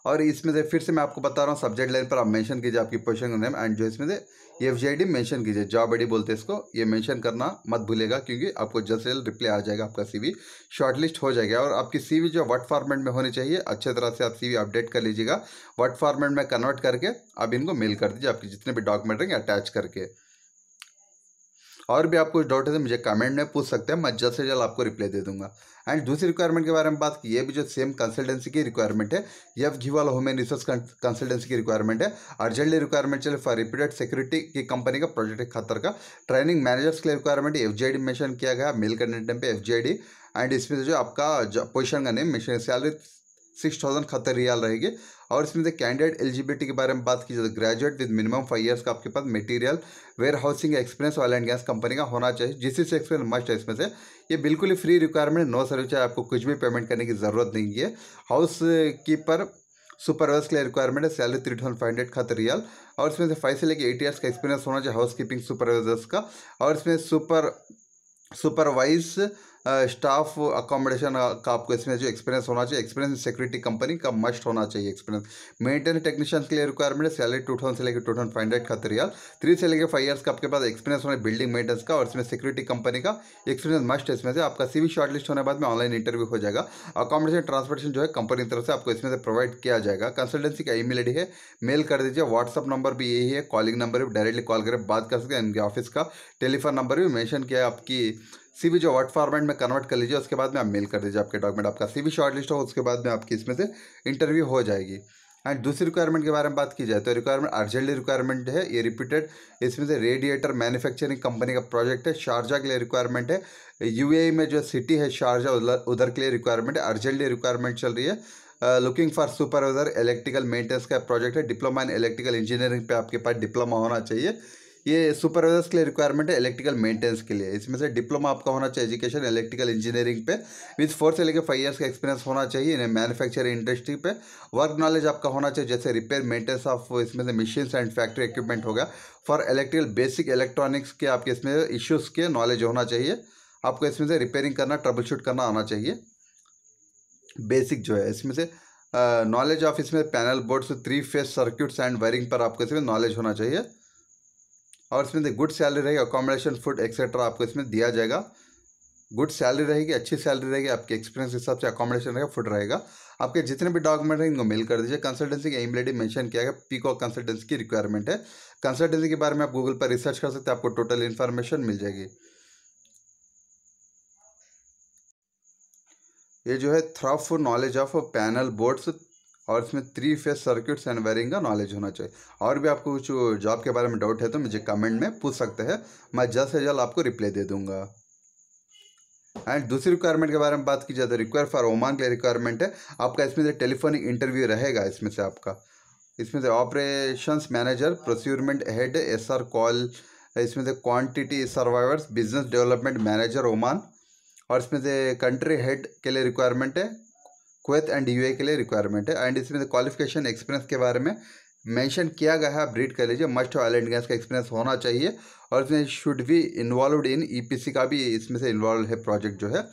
और इसमें से फिर से मैं आपको बता रहा हूँ सब्जेक्ट लाइन पर आप मेंशन कीजिए आपकी पोजिशन का नेम एंड जो इसमें से F G I D mention कीजिए जॉब आई डी बोलते हैं इसको ये मेंशन करना मत भूलेगा क्योंकि आपको जल्द से जल्द रिप्लाई आ जाएगा आपका सीवी शॉर्टलिस्ट हो जाएगा और आपकी सीवी जो वर्ड फॉर्मेट में होनी चाहिए अच्छे तरह से आप सी अपडेट कर लीजिएगा वट फॉर्मेट में कन्वर्ट करके आप इनको मेल कर दीजिए आपके जितने भी डॉक्यूमेंट रहेंगे अटैच करके और भी आपको डाउट है तो मुझे कमेंट में पूछ सकते हैं मैं जल्द से जल्द आपको रिप्लाई दे दूंगा एंड दूसरी रिक्वायरमेंट के बारे में बात की ये भी जो सेम कंसल्टेंसी की रिक्वायरमेंट है ये अब घीवाल होम एंड रिसोर्स कंसल्टेंसी की रिक्वायरमेंट है अर्जेंटली रिक्वायरमेंट चले फॉर रिपीटेड सिक्योरिटी की कंपनी का प्रोजेक्ट खतर का ट्रेनिंग मैनेजर्स के लिए रिक्वायरमेंट एफ जी मेंशन किया गया मेल कैंडिडेट पे एफ जी एंड इसमें जो आपका पोजिशन का नहीं मेशन सैलरी सिक्स थाउजेंड खतर रियाल रहेगी और इसमें से कैंडिडेट एलिजिबिलिटी के बारे में बात की जाए तो graduate with minimum five years का आपके पास material warehousing experience oil and gas company का होना चाहिए जिससे एक्सपीरियंस मस्ट है इसमें से ये बिल्कुल ही फ्री रिक्वायरमेंट नो सर्विस है आपको कुछ भी पेमेंट करने की ज़रूरत नहीं है हाउस कीपर सुपरवाइज के लिए रिक्वायरमेंट है salary three thousand five hundred Qatar riyal और इसमें से फाइव से लेकर एट ईयर्स का एक्सपीरियंस होना चाहिए हाउस कीपिंग सुपरवाइजर्स का और इसमें सुपर सुपरवाइज स्टाफ अकोमोडेशन का आपको इसमें जो एक्सपीरियंस होना चाहिए एक्सपीरियंस सिक्योरिटी कंपनी का मस्ट होना चाहिए एक्सपीरियंस मेंटेन टेक्नीशियंस के लिए रिक्वायरमेंट है सैलरी टू थाउजेंड से लेकर टू थाउजेंड फाइव हंड्रेड का रियल थ्री से लेकर फाइव ईयर्स का आपके पास एक्सपीरियंस होना है बिल्डिंग मेंटेनेंस का और इसमें सिक्योरिटी कंपनी का एक्सपीरियंस मस्ट है इसमें से आपका सीवी शॉर्टलिस्ट होने के बाद में ऑनलाइन इंटरव्यू हो जाएगा अकोमोडेशन ट्रांसपोर्टेशन जो है कंपनी की तरफ से आपको इसमें से प्रोवाइड किया जाएगा कंसल्टेंसी का ई मेल है मेल कर दीजिए व्हाट्सअप नंबर भी यही है कॉलिंग नंबर भी डायरेक्टली कॉल करके बात कर सकते हैं इनके ऑफिस का टेलीफोन नंबर भी मैंशन किया है आपकी सीवी जो वर्ड फॉर्मेट में कन्वर्ट कर लीजिए उसके बाद में आप मेल कर दीजिए आपके डॉक्यूमेंट आपका सीवी शॉर्ट लिस्ट हो उसके बाद में आपकी इसमें से इंटरव्यू हो जाएगी एंड दूसरी रिक्वायरमेंट के बारे में बात की जाए तो रिक्वायरमेंट अर्जेंटली रिक्वायरमेंट है ये रिपीटेड इसमें से रेडिएटर मैन्युफैक्चरिंग कंपनी का प्रोजेक्ट है शारजा के लिए रिक्वायरमेंट है यूएई e में जो सिटी है शारजा उधर के लिए रिक्वायरमेंट है अर्जेंटली रिक्वायरमेंट चल रही है looking for supervisor electrical maintenance का प्रोजेक्ट है डिप्लोमा इन इलेक्ट्रिकल इंजीनियरिंग पे आपके पास डिप्लोमा होना चाहिए ये सुपरवाइजर्स के लिए रिक्वायरमेंट है इलेक्ट्रिकल मेंटेनेंस के लिए इसमें से डिप्लोमा आपका होना चाहिए एजुकेशन इलेक्ट्रिकल इंजीनियरिंग पे विथ फोर से लेकर फाइव ईयर्स का एक्सपीरियंस होना चाहिए इन्हें मैनुफैक्चरिंग इंडस्ट्री पे वर्क नॉलेज आपका होना चाहिए जैसे रिपेयर मेंटेनेंस ऑफ इसमें से मशीन एंड फैक्ट्री इक्विपमेंट होगा फॉर इलेक्ट्रिकल बेसिक इलेक्ट्रॉनिक्स के आपके इसमें इश्यूज़ के नॉलेज होना चाहिए आपको इसमें से रिपेयरिंग करना ट्रबल शूट करना आना चाहिए बेसिक जो है इसमें से नॉलेज ऑफ इसमें panel boards three phase circuits and wiring पर आपको इसमें नॉलेज होना चाहिए और इसमें देखिए गुड सैलरी रहेगी अकोमोडेशन फूड एक्सेट्रा आपको इसमें दिया जाएगा गुड सैलरी रहेगी अच्छी सैलरी रहेगी आपके एक्सपीरियंस के हिसाब से अकोमोडेशन रहेगा फूड रहेगा आपके जितने भी डॉक्यूमेंट हैं इनको मेल कर दीजिए कंसल्टेंसी का एमलेडी मेंशन किया गया पीकॉक कंसल्टेंसी की रिक्वायरमेंट है कंसल्टेंसी के बारे में आप गूगल पर रिसर्च कर सकते हैं आपको टोटल इन्फॉर्मेशन मिल जाएगी ये जो है thorough knowledge of panel boards और इसमें three phase circuits and wiring का नॉलेज होना चाहिए और भी आपको कुछ जॉब के बारे में डाउट है तो मुझे कमेंट में पूछ सकते हैं मैं जल्द से जल्द आपको रिप्लाई दे दूंगा एंड दूसरी रिक्वायरमेंट के बारे में बात की जाए तो रिक्वायर फॉर ओमान के लिए रिक्वायरमेंट है आपका इसमें से टेलीफोनिक इंटरव्यू रहेगा इसमें से आपका इसमें से operation manager procurement head S R call इसमें से quantity surveyors business development manager Oman और इसमें से कंट्री हेड के लिए रिक्वायरमेंट है क्वेत एंड यूए के लिए रिक्वायरमेंट है एंड इसमें क्वालिफिकेशन एक्सपीरियंस के बारे में मेंशन किया गया है आप रीड कर लीजिए मस्ट ऑयल एंड गैस का एक्सपीरियंस होना चाहिए और इसमें should be involve in EPC का भी इसमें से इन्वॉल्व है प्रोजेक्ट जो है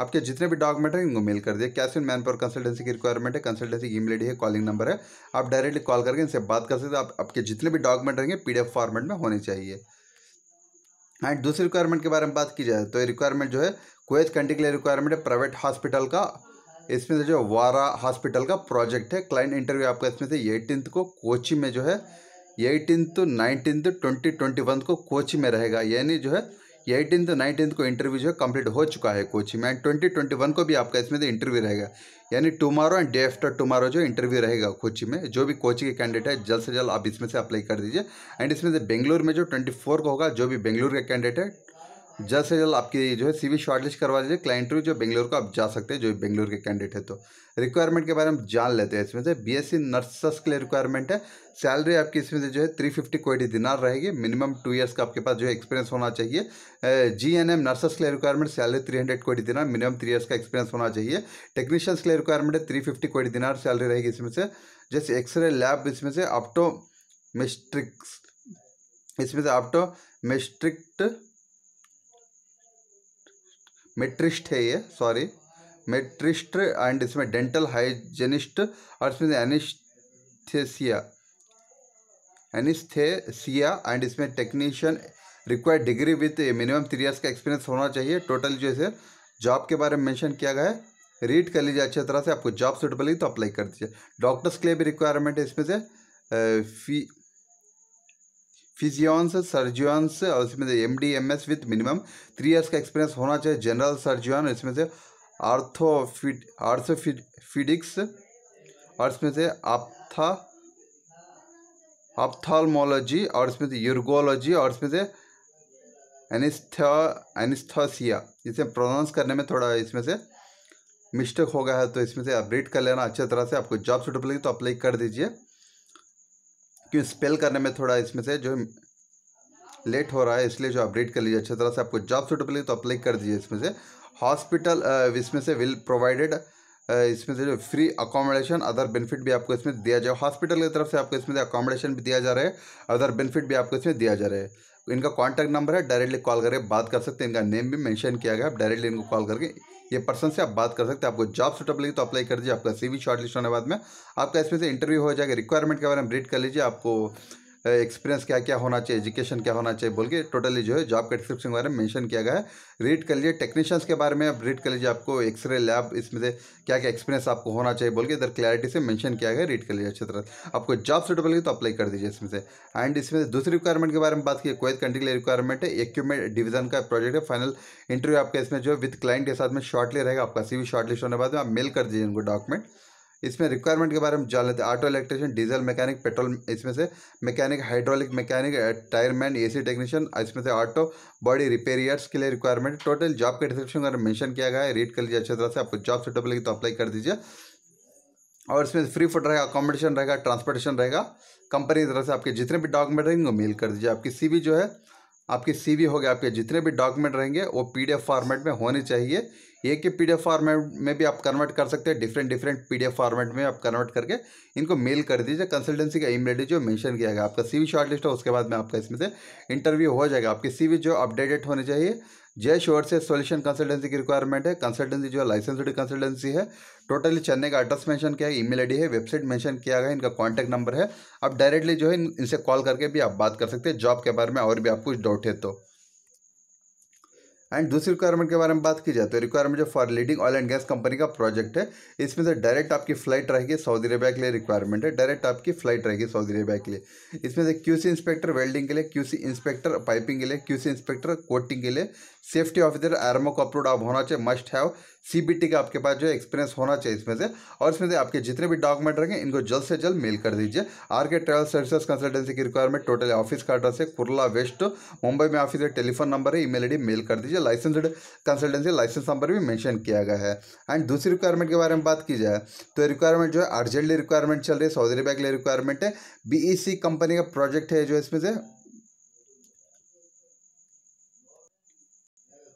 आपके जितने भी डॉक्यूमेंट हैं इनको मेल कर दिए कैसे इन मैन पावर कंसल्टेंसी की रिक्वायरमेंट है कंसल्टेंसी ई मेल है कॉलिंग नंबर है आप डायरेक्टली कॉल करके इनसे बात कर सकते हैं आप आपके जितने भी डॉक्यूमेंट रहेंगे पी फॉर्मेट में होने चाहिए एंड दूसरी रिक्वायरमेंट के बारे में बात की जाए तो ये रिक्वायरमेंट जो है कुवैत कंट्री के लिए रिक्वायरमेंट है प्राइवेट हॉस्पिटल का इसमें से जो वारा हॉस्पिटल का प्रोजेक्ट है क्लाइंट इंटरव्यू आपका इसमें से एटीनथ को कोची में जो है eighteenth nineteen twenty twenty one को कोची में रहेगा यानी जो है एटीन नाइनटीन्थ को इंटरव्यू जो है कंप्लीट हो चुका है कोची में एंड ट्वेंटी ट्वेंटी वन को भी आपका इसमें से इंटरव्यू रहेगा यानी tomorrow and day after tomorrow जो इंटरव्यू रहेगा कोची में जो भी कोची के कैंडिडेट है जल्द से जल्द आप इसमें से अप्लाई कर दीजिए एंड इसमें से बेंगलुरु में जो ट्वेंटी फोर को होगा जो भी बेंगलुरु का कैंडिडेट है जल्द से जल्द आपकी जो है सीवी शॉर्टलिस्ट करवा दीजिए क्लाइंट जो बेंगलोर को आप जा सकते हैं जो बेंगलोर के कैंडिडेट है तो रिक्वायरमेंट के बारे में जान लेते हैं इसमें से बीएससी नर्सेस के लिए रिक्वायरमेंट है सैलरी आपकी इसमें से जो है थ्री फिफ्टी कोटी दिनार रहेगी मिनिमम टू ईयर्स का आपके पास जो है एक्सपीरियंस होना चाहिए जी एन एम नर्सेस के लिए requirement salary three hundred Kuwaiti dinar minimum three years का एक्सपीरियंस होना चाहिए टेक्नीशियंस के लिए रिक्वायरमेंट है थ्री फिफ्टी कोटी दिनार सैलरी रहेगी इसमें से जैसे एक्सरे लैब इसमें से ऑप्टोमेस्ट्रिक्स इसमें से ऑप्टोमेस्ट्रिक्ट मेट्रिस्ट है ये सॉरी मेट्रिस्ट एंड इसमें डेंटल हाइजेनिस्ट और इसमें एनिस्थेसिया एनिस्थेसिया एंड इसमें technician required degree with minimum three years का एक्सपीरियंस होना चाहिए टोटल जो है जॉब के बारे में मेंशन किया गया है रीड कर लीजिए अच्छी तरह से आपको जॉब सूटेबल ही तो अप्लाई कर दीजिए डॉक्टर्स के लिए भी रिक्वायरमेंट है इसमें से फी फिजियंस सर्जियंस और इसमें से M D M S with minimum three years का एक्सपीरियंस होना चाहिए जनरल सर्जियन इसमें से आर्थोफिड आर्थोफिडिक्स और इसमें से आपथा आपथालमोलॉजी और इसमें से यूरगोलॉजी और इसमें से एनिस्था एनिस्थासिया इसे प्रोनाउंस करने में थोड़ा इसमें से मिस्टेक हो गया है तो इसमें से आप रीड कर लेना अच्छे तरह से आपको जॉब सुटेबल तो अप्लाई कर दीजिए क्यों स्पेल करने में थोड़ा इसमें से जो लेट हो रहा है इसलिए जो अपडेट कर लीजिए अच्छी तरह से आपको जॉब सूटेबल तो अप्लाई कर दीजिए इसमें से हॉस्पिटल इसमें से विल प्रोवाइडेड इसमें से जो फ्री अकोमोडेशन अदर बेनिफिट भी आपको इसमें दिया जाए हॉस्पिटल की तरफ से आपको इसमें से अकोमोडेशन भी दिया जा रहा है अदर बेनिफिट भी आपको इसमें दिया जा रहा है इनका कॉन्टैक्ट नंबर है डायरेक्टली कॉल करके बात कर सकते हैं इनका नेम भी मेंशन किया गया आप डायरेक्टली इनको कॉल करके ये पर्सन से आप बात कर सकते हैं आपको जॉब सुटेबल है तो अप्लाई कर दीजिए आपका सी शॉर्टलिस्ट लिस्ट होने बाद में आपका इसमें से इंटरव्यू हो जाएगा रिक्वायरमेंट के बारे में रीड कर लीजिए आपको एक्सपीरियंस क्या क्या होना चाहिए एजुकेशन क्या होना चाहिए बोल के टोटली जो है जॉब के डिस्क्रिप्शन के बारे में मैंशन किया गया है रीड कर लीजिए टेक्नीशियंस के बारे में आप रीड कर लीजिए आपको एक्सरे लैब इसमें से क्या क्या एक्सपीरियंस आपको होना चाहिए बोल के इधर क्लैरिटी से मैंशन किया गया रीड कर लीजिए अच्छी तरह आपको जॉब सुटेबल है तो अप्लाई कर दीजिए इसमें से एंड इसमें दूसरी रिक्वायरमेंट के बारे में बात की कोयत कंट्री के लिए रिक्वायरमेंट है इक्विपमेंट डिवीजन का प्रोजेक्ट है फाइनल इंटरव्यू आपका इसमें जो है विद क्लाइंट के साथ में शॉर्टली रहेगा आपका सी वी शॉर्टलिस्ट होने के बाद में आप मेल कर दीजिए उनको डॉक्यूमेंट इसमें रिक्वायरमेंट के बारे में लेते हैं auto electrician diesel mechanic petrol इसमें से mechanic hydraulic mechanic tyreman A AC technician इसमें से ऑटो बॉडी रिपेयर्स के लिए रिक्वायरमेंट टोटल जॉब के डिस्क्रिप्शन अगर मैंशन किया गया है रीड कर लीजिए अच्छी तरह से आपको जॉब सुटेबल है तो अप्लाई कर दीजिए और इसमें फ्री फूड रहेगा अकोमोडेशन रहेगा ट्रांसपोर्टेशन रहेगा कंपनी की तरफ से आपके जितने भी डॉक्यूमेंट रहेंगे वो मेल कर दीजिए आपकी सीवी जो है आपकी सीवी हो गया आपके जितने भी डॉक्यूमेंट रहेंगे वो एफ फॉर्मेट में होने चाहिए ये कि पीडीएफ फॉर्मेट में भी आप कन्वर्ट कर सकते हैं डिफरेंट डिफरेंट पीडीएफ फॉर्मेट में आप कन्वर्ट करके इनको मेल कर दीजिए कंसल्टेंसी का ईमेल आई जो मेंशन किया गया आपका सीवी शॉर्टलिस्ट है उसके बाद में आपका इसमें से इंटरव्यू हो जाएगा आपकी सीवी जो अपडेटेड होने चाहिए जय श्योर से सोल्यूशन कंसल्टेंसी की रिक्वायरमेंट है कंसल्टेंसी जो लाइसेंसड कंसल्टेंसी है टोटली चेन्नई का एड्रेस मेंशन किया है ईमेल आईडी है वेबसाइट मेंशन किया गया है इनका कांटेक्ट नंबर है आप डायरेक्टली जो है इनसे कॉल करके भी आप बात कर सकते हैं जॉब के बारे में और भी आप कुछ डाउट है तो एंड दूसरी रिक्वायरमेंट के बारे में बात की जाए तो रिक्वायरमेंट जो for leading oil and gas company का प्रोजेक्ट है इसमें से डायरेक्ट आपकी फ्लाइट रहेगी सऊदी अरेबिया के लिए रिक्वायरमेंट है डायरेक्ट आपकी फ्लाइट रहेगी सऊदी अरेबिया के लिए इसमें से क्यूसी इंस्पेक्टर वेल्डिंग के लिए क्यूसी इंस्पेक्टर पाइपिंग के लिए क्यूसी इंस्पेक्टर कोटिंग के लिए सेफ्टी ऑफिसर एरमो को अपलोड आप होना चाहिए मस्ट हैव सीबीटी का आपके पास जो एक्सपीरियंस होना चाहिए इसमें से और इसमें से आपके जितने भी डॉक्यूमेंट रहेंगे इनको जल्द से जल्द मेल कर दीजिए R K travel services consultancy की रिक्वायरमेंट टोटल ऑफिस का एड्रेस है कुरला वेस्ट मुंबई में ऑफिस है टेलीफोन नंबर है ईमेल आई मेल कर दीजिए लाइसेंसड कंसल्टेंसी लाइसेंस नंबर भी मैंशन किया गया है एंड दूसरी रिक्वायरमेंट के बारे में बात की जाए तो रिक्वायरमेंट जो है अर्जेंटली रिक्वायरमेंट चल रही है सऊदी अरबिया के लिए रिक्वायरमेंट है सी कंपनी e का प्रोजेक्ट है जो इसमें से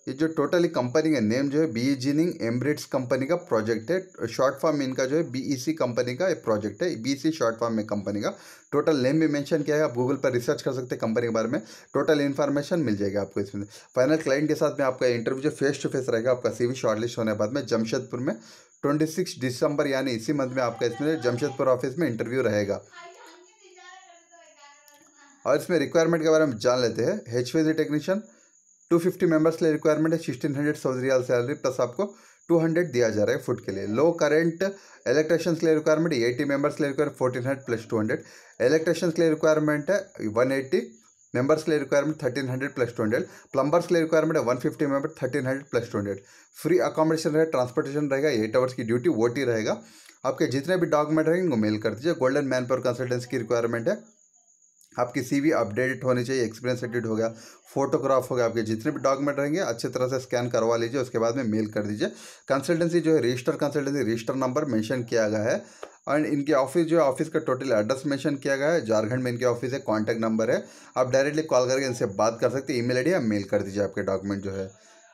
ये जो टोटली कंपनी का नेम जो है बी जीनिंग एम्ब्रिड्स कंपनी का प्रोजेक्ट है शॉर्ट फॉर्म इनका जो है बीईसी कंपनी e का एक प्रोजेक्ट है बीसी शॉर्ट फॉर्म में कंपनी का टोटल नेम भी मेंशन किया है आप गूगल पर रिसर्च कर सकते हैं कंपनी के बारे में टोटल इन्फॉर्मेशन मिल जाएगा आपको इसमें फाइनल क्लाइंट के साथ में आपका इंटरव्यू जो फेस टू फेस रहेगा आपका सी शॉर्टलिस्ट होने के बाद में जमशेदपुर में ट्वेंटी सिक्स दिसंबर यानी इसी मंथ में आपका इसमें जमशेदपुर ऑफिस में इंटरव्यू रहेगा और इसमें रिक्वायरमेंट के बारे में जान लेते हैं H technician two fifty members के लिए रिक्वायरमेंट है sixteen hundred Saudi riyal salary plus आपको टू हंड्रेड दिया जा रहा है फुट के लिए लो करेंट इलेक्ट्रिशियंस के लिए रिक्वायरमेंट एटी मेंबर्स के लिए requirement fourteen hundred plus two hundred electricians के लिए रिक्वायरमेंट है वन एट्टी मेंबर्स के लिए requirement thirteen hundred plus two hundred plumbers के लिए रिक्वायरमेंट है one fifty member thirteen hundred plus two hundred free accommodation रहेगा ट्रांसपोर्टेशन रहेगा एट आवर्स की ड्यूटी ओटी रहेगा आपके जितने भी डॉक्यूमेंट रहेंगे उनको मेल कर दीजिए गोल्डन मैन पावर कंसल्टेंसी की रिक्वायरमेंट है आपकी सी वी अपडेटेड होनी चाहिए एक्सपीरियंस एडिट हो गया फोटोग्राफ हो गया आपके जितने भी डॉक्यूमेंट रहेंगे अच्छे तरह से स्कैन करवा लीजिए उसके बाद में मेल कर दीजिए कंसल्टेंसी जो है register consultancy register number mention किया गया है एंड इनके ऑफिस जो है ऑफिस का टोटल एड्रेस मेंशन किया गया है झारखंड में इनके ऑफिस है कॉन्टैक्ट नंबर है आप डायरेक्टली कॉल करके इनसे बात कर सकते हैं आई डी या मेल कर दीजिए आपके डॉक्यूमेंट जो है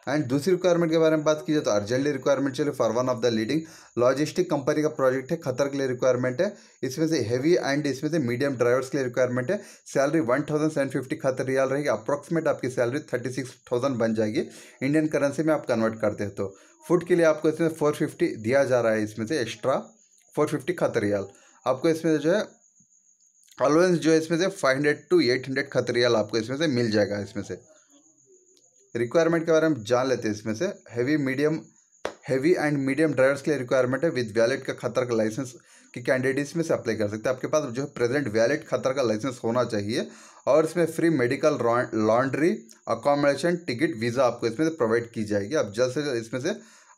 एंड दूसरी रिक्वायरमेंट के बारे में बात की जाए तो अर्जेंटली रिक्वायरमेंट चलिए for one of the leading logistic company का प्रोजेक्ट है खतर के लिए रिक्वायरमेंट है इसमें से हैवी एंड इसमें से मीडियम ड्राइवर्स के लिए रिक्वायरमेंट है salary one thousand seven fifty Qatar riyal रहेगी अप्रॉक्सीमेट आपकी सैलरी थर्टी सिक्स थाउजेंड बन जाएगी इंडियन करेंसी में आप कन्वर्ट करते हैं तो फूड के लिए आपको इसमें फोर फिफ्टी दिया जा रहा है इसमें से extra four fifty Qatar riyal आपको इसमें जो है अलवेंस जो है इसमें से five hundred to eight hundred Qatar riyal आपको इसमें से मिल जाएगा इसमें से रिक्वायरमेंट के बारे में जान लेते हैं इसमें से heavy medium heavy and medium drivers के लिए रिक्वायरमेंट है विद वैलेट का खतर का लाइसेंस की कैंडिडेट इसमें से अप्लाई कर सकते हैं आपके पास जो है प्रेजेंट वैलेट खतर का लाइसेंस होना चाहिए और इसमें free medical laundry accommodation ticket visa आपको इसमें से प्रोवाइड की जाएगी आप जल्द से जल्द इसमें से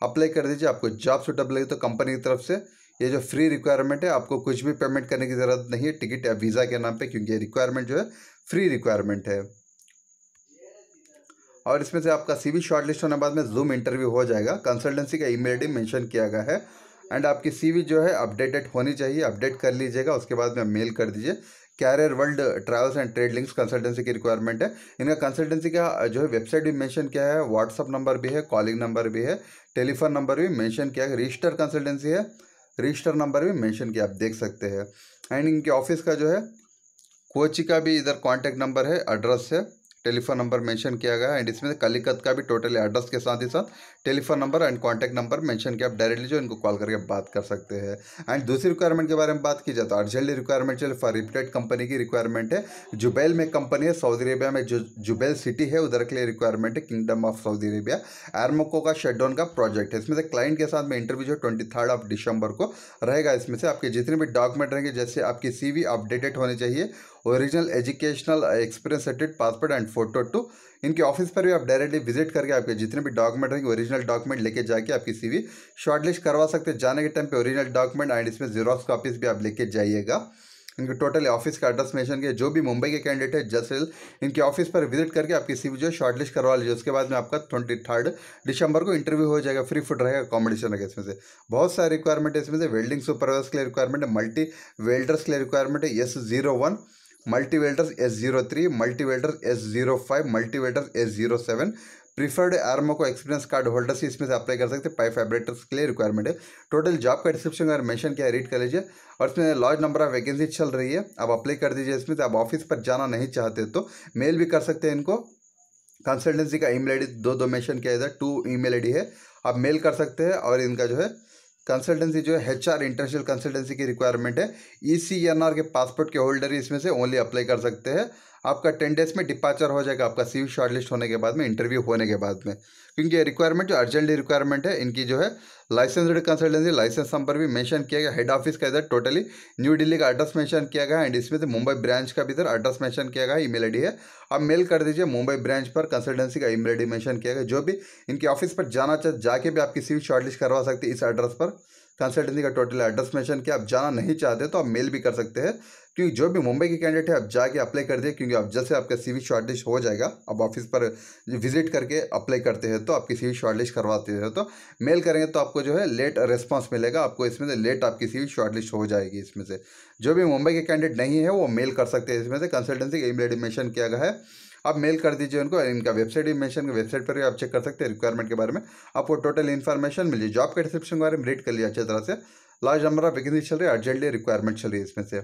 अप्लाई कर दीजिए आपको जॉब सूटअप लगे तो कंपनी की तरफ से ये जो फ्री रिक्वायरमेंट है आपको कुछ भी पेमेंट करने की ज़रूरत नहीं है टिकट या वीज़ा के नाम पर क्योंकि ये रिक्वायरमेंट जो है फ्री रिक्वायरमेंट है और इसमें से आपका सीवी शॉर्टलिस्ट होने के बाद में जूम इंटरव्यू हो जाएगा कंसल्टेंसी का मेल आईडी मेंशन किया गया है एंड आपकी सीवी जो है अपडेटेड होनी चाहिए अपडेट कर लीजिएगा उसके बाद में मेल कर दीजिए career world travels and trade links consultancy की रिक्वायरमेंट है इनका कंसल्टेंसी का जो है वेबसाइट भी मेंशन किया है व्हाट्सअप नंबर भी है कॉलिंग नंबर भी है टेलीफोन नंबर भी मेंशन किया है रजिस्टर कंसल्टेंसी है रजिस्टर नंबर भी मेंशन किया आप देख सकते हैं एंड इनके ऑफिस का जो है कोची का भी इधर कॉन्टैक्ट नंबर है एड्रेस है टेलीफोन नंबर मेंशन किया गया एंड इसमें कलिकत का भी टोटल एड्रेस के साथ ही साथ telephone number and contact number mention किया आप डायरेक्टली जो इनको कॉल करके बात कर सकते हैं एंड दूसरी रिक्वायरमेंट के बारे में बात की जाए तो अर्जेंटली रिक्वायरमेंट चले फॉर रिप्लेट कंपनी की रिक्वायरमेंट है जुबैल में कंपनी है सऊदी अरेबिया में जो जुबैल सिटी है उधर के लिए रिक्वायरमेंट है kingdom of Saudi Arabia Aramco का शटडाउन का प्रोजेक्ट है इसमें से क्लाइंट के साथ में इंटरव्यू जो ट्वेंटी थर्ड ऑफ डिसंबर को रहेगा इसमें से आपके जितने भी डॉक्यूमेंट रहेंगे जैसे आपकी सी अपडेटेड होने चाहिए original educational experience certificate passport and photo to इनके ऑफिस पर भी आप डायरेक्टली विजिट करके आपके जितने भी डॉक्यूमेंट रहेंगे ओरिजिनल डॉक्यूमेंट लेके जाके आपकी सी वी शॉर्टलिस्ट करवा सकते हैं जाने के टाइम पे ओरिजिनल डॉक्यूमेंट एंड इसमें जीरोक्स कॉपीज भी आप लेके जाइएगा इनके टोटल ऑफिस का एड्रेस मेंशन किया जो भी मुंबई के कैंडिडेट है जसिल इनके ऑफिस पर विजिट करके आपकी सी वी जो शॉर्टलिस्ट करवा लीजिए उसके बाद में आपका ट्वेंटी थर्ड दिसंबर को इंटरव्यू हो जाएगा फ्री फूड रहेगा कॉम्पिटिशन रहेगा इसमें से बहुत सारे रिक्वायरमेंट है इसमें से वेल्डिंग सुपरवाइजर्स के लिए रिक्वायरमेंट है मल्टी वेल्डर्स के लिए रिक्वायरमेंट है S zero one multi welder S zero three multi welder S zero five multi welder S zero seven preferred Aramco experience card holder से इसमें से अप्लाई कर सकते हैं पाइप फैब्रेटर्स के लिए रिक्वायरमेंट है टोटल जॉब का डिस्क्रिप्शन अगर मेंशन किया रीड कर लीजिए और इसमें लार्ज नंबर ऑफ वैकेंसी चल रही है आप अप्लाई कर दीजिए इसमें से आप ऑफिस पर जाना नहीं चाहते तो मेल भी कर सकते हैं इनको कंसल्टेंसी का ईमेल आई दो दो मेंशन किया जाए टू ईमेल डी है आप मेल कर सकते हैं और इनका जो है कंसल्टेंसी जो है एच आर इंटरनेशनल कंसल्टेंसी की रिक्वायरमेंट है ई सी एन आर के पासपोर्ट के होल्डर इसमें से ओनली अप्लाई कर सकते हैं आपका टेन डेज में डिपार्चर हो जाएगा आपका सी शॉर्टलिस्ट होने के बाद में इंटरव्यू होने के बाद में क्योंकि ये रिक्वायरमेंट जो अर्जेंटली रिक्वायरमेंट है इनकी जो है लाइसेंसड कंसल्टेंसी लाइसेंस नंबर भी मेंशन किया गया हेड ऑफिस का इधर टोटली न्यू दिल्ली का एड्रेस मेंशन किया गया एंड इसमें से मुंबई ब्रांच का भी इधर एड्रेस मेंशन किया गया ईमेल आईडी है आप मेल कर दीजिए मुंबई ब्रांच पर कंसल्टेंसी का ईमेल आईडी मेंशन किया गया जो भी इनके ऑफिस पर जाना चाहे जाके भी आपकी सीवी शॉर्टलिस्ट करवा सकते हैं इस एड्रेस पर कंसल्टेंसी का टोटल एड्रेस मैंशन किया आप जाना नहीं चाहते तो आप मेल भी कर सकते हैं क्योंकि जो भी मुंबई के कैंडिडेट है आप जाके अप्लाई कर दिए क्योंकि अब जैसे आपका सी वी शॉर्टलिस्ट हो जाएगा अब ऑफिस पर विजिट करके अप्लाई करते हैं तो आपकी सी वी शॉर्टलिस्ट करवाते हैं तो मेल करेंगे तो आपको जो है लेट रिस्पॉन्स मिलेगा आपको इसमें से लेट आपकी सी वी शॉर्टलिस्ट हो जाएगी इसमें से जो भी मुंबई के कैंडिडेट नहीं है वो मेल कर सकते हैं इसमें से कंसल्टेंसी ईमेल मेंशन किया गया है आप मेल कर दीजिए उनको इनका वेबसाइट भी मेंशन वेबसाइट पर भी आप चेक कर सकते हैं रिक्वायरमेंट के बारे में आपको टोटल इन्फॉर्मेशन मिली जॉब के डिस्क्रिप्शन के बारे में रीड कर लिया अच्छे तरह से लास्ट नंबर आप वैकेंसी चल रही है अर्जेंटली रिक्वायरमेंट चल रही है इसमें से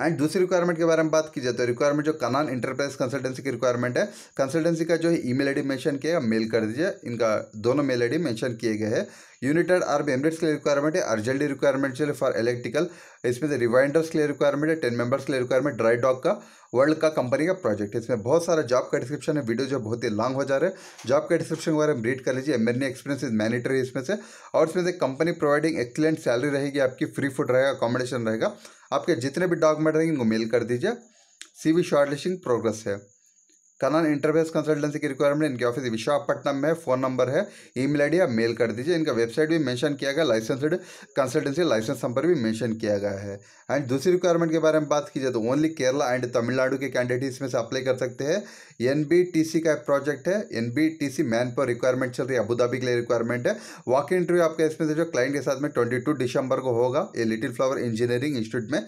एंड दूसरी रिक्वायरमेंट के बारे में बात की जाए तो रिक्वायरमेंट जो कनान इंटरप्राइज कंसल्टेंसी की रिक्वायरमेंट है कंसल्टेंसी का जो है ईमेल आईडी मेंशन किया मेल कर दीजिए इनका दोनों मेल आईडी मेंशन किए गए हैं यूनाइटेड अरब एमरेट्स के लिए रिक्वायरमेंट है अर्जेंटली रिक्वायरमेंट फॉर इलेक्ट्रिकल इसमें से रिवाइंडर्स के लिए रिक्वायरमेंट है टेन मेंबर्स के लिए रिक्वायरमेंट ड्राई डॉग का वर्ल्ड का कंपनी का प्रोजेक्ट है इसमें बहुत सारा जॉब का डिस्क्रिप्शन है वीडियो जो बहुत ही लॉन्ग हो जा रहा है जॉब का डिस्क्रिप्शन के बारे में रीड कर लीजिए मेरी एक्सपीरियंस इज मैनेटरी इसमें से और इसमें से कंपनी प्रोवाइडिंग एक्सलेंट सैलरी रहेगी आपकी फ्री फूड रहेगा अकोमोडेशन रहेगा आपके जितने भी डॉक्यूमेंट रहेंगे उनको मेल कर दीजिए सी वी शॉर्ट प्रोग्रेस है कनन इंटरफेस कंसल्टेंसी की रिक्वायरमेंट इनके ऑफिस विशाखपट्टनम में फ़ोन नंबर है ईमेल आईडी आप मेल कर दीजिए इनका वेबसाइट भी मेंशन किया गया लाइसेंसड कंसल्टेंसी लाइसेंस नंबर भी मेंशन किया गया है एंड दूसरी रिक्वायरमेंट के बारे में बात की जाए तो ओनली केरला एंड तमिलनाडु के कैंडिडेट इसमें से अप्लाई कर सकते हैं एन का प्रोजेक्ट है एन मैन पर रिक्वायरमेंट चल रही है अबूधाबी के लिए रिक्वायरमेंट है वॉक इंटरव्यू आपका इसमें से जो क्लाइंट के साथ में ट्वेंटी दिसंबर को होगा ये लिटिल फ्लावर इंजीनियरिंग इंस्टीट्यूट में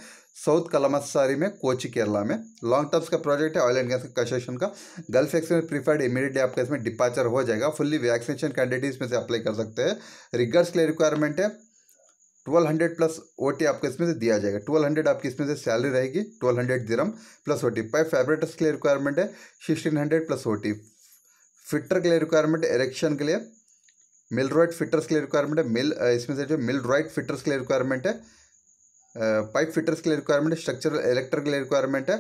साउथ कलमसारी में कोची केरला में लॉन्ग टर्म्स का प्रोजेक्ट है ऑयल एंड गैस कंस्ट्रक्शन का गल्फ एक्सप्रेस प्रीफर्ड इमीडिएटली आपका इसमें डिपार्चर हो जाएगा फुल्ली वैक्सीनेशन कैंडिडेट में से अप्लाई कर सकते हैं रिगर्स के लिए रिक्वायरमेंट है twelve hundred plus O T आपको इसमें से दिया जाएगा ट्वेल्व हंड्रेड आपकी इसमें से सैलरी रहेगी ट्वेल्व हंड्रेड जीरम plus O T five fabricators के लिए रिक्वायरमेंट है sixteen hundred plus O T fitter के लिए रिक्वायरमेंट एरेक्शन के लिए मिल रॉइट फिटर्स के लिए रिक्वायरमेंट है मिल इसमें से जो मिल रॉइट फिटर्स के लिए रिक्वायरमेंट है पाइप फिटर्स के लिए रिक्वायरमेंट है स्ट्रक्चरल इलेक्ट्रिक के लिए रिक्वायरमेंट है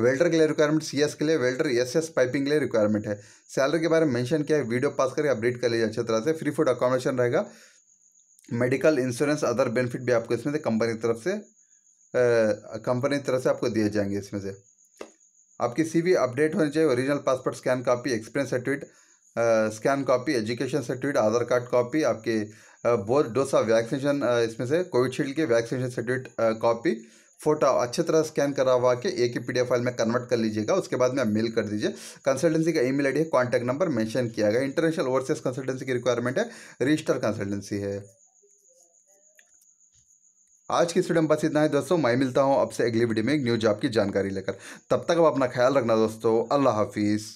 वेल्डर के लिए रिक्वायरमेंट सी एस के लिए वेल्डर एस एस पाइपिंग के लिए रिक्वायरमेंट है सैलरी के बारे में मेंशन किया है वीडियो पास करके अपडेट कर लीजिए अच्छी तरह से फ्री फूड अकोमोडेशन रहेगा मेडिकल इंश्योरेंस अदर बेनिफिट भी आपको इसमें से कंपनी की तरफ से कंपनी की तरफ से आपको दिए जाएंगे इसमें से आपकी भी अपडेट होनी चाहिए original passport scan copy experience certificate scan copy education certificate Aadhaar card copy आपके बोथ डोज ऑफ वैक्सीनेशन इसमें से कोविशील्ड के वैक्सीनेशन सर्टिफिकेट कॉपी फोटो अच्छी तरह स्कैन करवा के एक ही पीडीएफ फाइल में कन्वर्ट कर लीजिएगा उसके बाद में आप मेल कर दीजिए कंसल्टेंसी का ईमेल आईडी है कॉन्टैक्ट नंबर मेंशन किया गया इंटरनेशनल ओवरसीज कंसल्टेंसी की रिक्वायरमेंट है रजिस्टर कंसल्टेंसी है आज की वीडियो बस इतना है दोस्तों मैं मिलता हूँ आपसे अगली वीडियो में एक न्यू जॉब की जानकारी लेकर तब तक आप अपना ख्याल रखना दोस्तों अल्लाह हाफिज़